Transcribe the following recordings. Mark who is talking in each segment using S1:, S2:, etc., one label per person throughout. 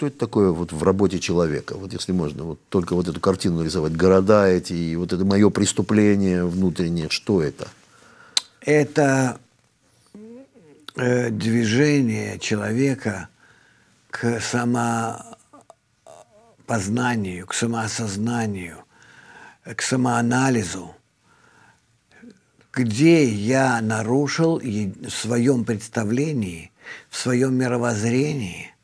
S1: что это такое вот в работе человека? Вот если можно, вот только вот эту картину нарисовать, города эти, и вот это мое преступление внутреннее,
S2: что это? Это э, движение человека к самопознанию, к самоосознанию, к самоанализу, где я нарушил в своем представлении, в своем мировоззрении –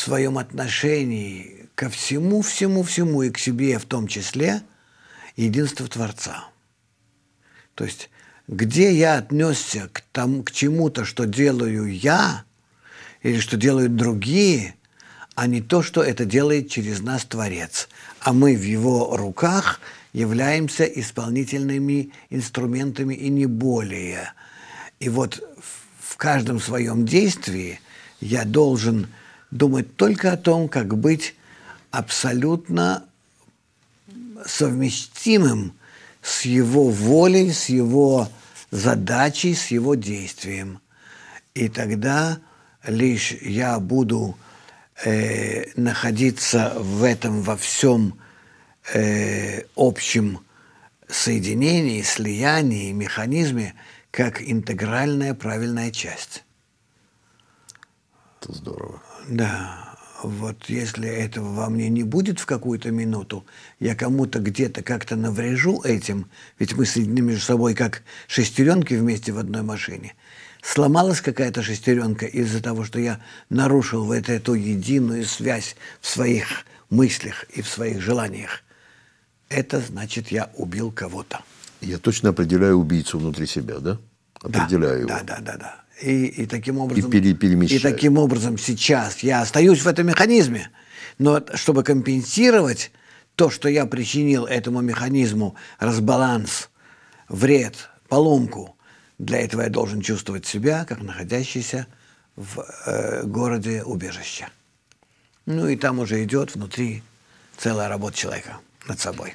S2: своем отношении ко всему, всему, всему и к себе в том числе единство Творца. То есть, где я отнесся к, тому, к чему-то, что делаю я или что делают другие, а не то, что это делает через нас Творец. А мы в его руках являемся исполнительными инструментами и не более. И вот в каждом своем действии я должен – думать только о том, как быть абсолютно совместимым с его волей, с его задачей, с его действием. И тогда лишь я буду э, находиться в этом во всем э, общем соединении, слиянии, механизме, как интегральная правильная часть. Это здорово да. Вот если этого во мне не будет в какую-то минуту, я кому-то где-то как-то наврежу этим, ведь мы соединены между собой как шестеренки вместе в одной машине. Сломалась какая-то шестеренка из-за того, что я нарушил вот эту единую связь в своих мыслях и в своих желаниях. Это значит, я убил кого-то.
S1: Я точно определяю убийцу внутри себя, да? определяю да, его. Да, да, да,
S2: да. И, и таким образом... И пере перемещаю. И таким образом сейчас я остаюсь в этом механизме, но чтобы компенсировать то, что я причинил этому механизму, разбаланс, вред, поломку, для этого я должен чувствовать себя как находящийся в э, городе убежища. Ну и там уже идет внутри целая работа человека над собой.